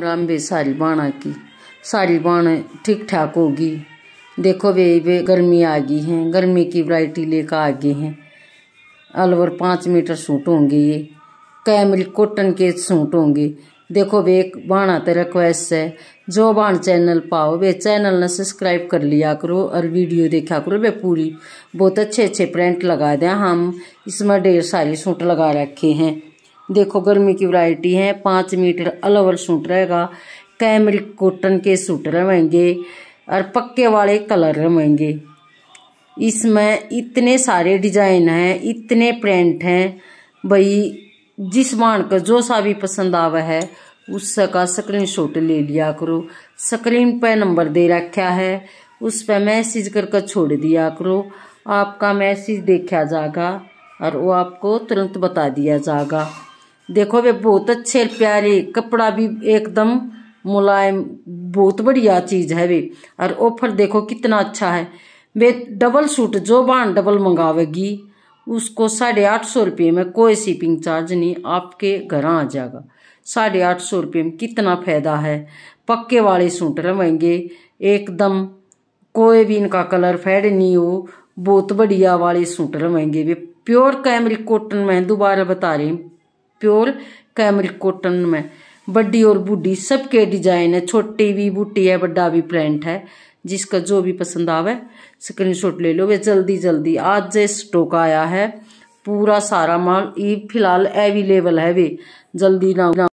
राम भी सारी बाणा की सारी बाण ठीक ठाक होगी देखो वे वे गर्मी आ गई है गर्मी की वैरायटी लेकर आ गई हैं अलवर पाँच मीटर सूट होंगे ये कैमल कॉटन के सूट होंगे देखो वे एक बाणा तो रिक्वेस्ट है जो बाण चैनल पाओ वे चैनल ने सब्सक्राइब कर लिया करो और वीडियो देखा करो वे पूरी बहुत अच्छे अच्छे प्रिंट लगा दें हम इसमें ढेर सारी सूट लगा रखे हैं देखो गर्मी की वैरायटी है पाँच मीटर अलवर सूट रहेगा कैमरिक कॉटन के सूट रहेंगे और पक्के वाले कलर रहेंगे इसमें इतने सारे डिजाइन हैं इतने प्रिंट हैं भाई जिस मान का जो सा भी पसंद आवा है उसका स्क्रीन शॉट ले लिया करो स्क्रीन पर नंबर दे रखा है उस पर मैसेज करके छोड़ दिया करो आपका मैसेज देखा जाएगा और वो आपको तुरंत बता दिया जाएगा देखो वे बहुत अच्छे प्यारे कपड़ा भी एकदम मुलायम बहुत बढ़िया चीज़ है वे और ऑफर देखो कितना अच्छा है वे डबल सूट जो बान डबल मंगावेगी उसको साढ़े आठ सौ रुपये में कोई शिपिंग चार्ज नहीं आपके घर आ जाएगा साढ़े आठ सौ रुपये में कितना फ़ायदा है पक्के वाले सूट रहेंगे एकदम कोई भी इनका कलर फेड नहीं हो बहुत बढ़िया वाले सूट रहेंगे वे प्योर कैमरिक कॉटन में दोबारा बता रही हूँ प्योर कैमल कॉटन में बड्डी और बूढ़ी सबके डिजाइन है छोटी भी बूटी है बड़ा भी प्रिंट है जिसका जो भी पसंद आवे स्क्रीनशॉट ले लो वे जल्दी जल्दी आज जो स्टॉक आया है पूरा सारा माल ये फिलहाल अवेलेबल है वे जल्दी ना